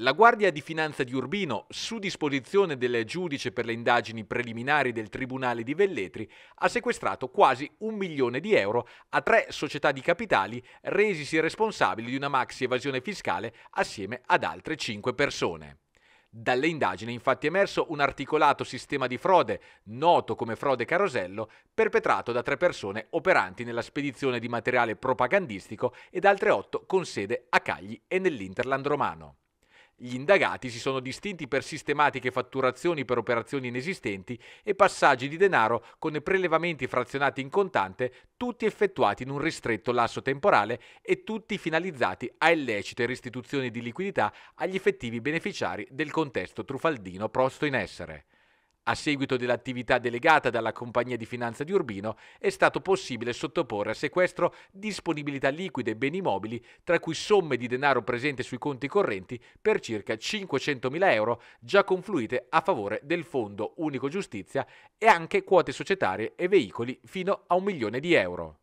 La Guardia di Finanza di Urbino, su disposizione del giudice per le indagini preliminari del Tribunale di Velletri, ha sequestrato quasi un milione di euro a tre società di capitali resisi responsabili di una maxi evasione fiscale assieme ad altre cinque persone. Dalle indagini è infatti emerso un articolato sistema di frode, noto come frode carosello, perpetrato da tre persone operanti nella spedizione di materiale propagandistico ed altre otto con sede a Cagli e nell'Interland romano. Gli indagati si sono distinti per sistematiche fatturazioni per operazioni inesistenti e passaggi di denaro con prelevamenti frazionati in contante, tutti effettuati in un ristretto lasso temporale e tutti finalizzati a illecite restituzioni di liquidità agli effettivi beneficiari del contesto truffaldino posto in essere. A seguito dell'attività delegata dalla compagnia di finanza di Urbino è stato possibile sottoporre a sequestro disponibilità liquide e beni mobili, tra cui somme di denaro presente sui conti correnti per circa 500.000 euro già confluite a favore del Fondo Unico Giustizia e anche quote societarie e veicoli fino a un milione di euro.